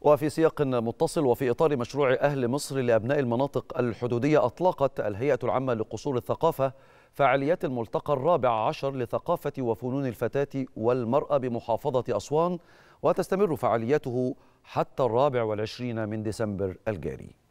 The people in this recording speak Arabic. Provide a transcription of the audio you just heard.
وفي سياق متصل وفي إطار مشروع أهل مصر لأبناء المناطق الحدودية أطلقت الهيئة العامة لقصور الثقافة فعاليات الملتقى الرابع عشر لثقافة وفنون الفتاة والمرأة بمحافظة أسوان وتستمر فعالياته حتى الرابع والعشرين من ديسمبر الجاري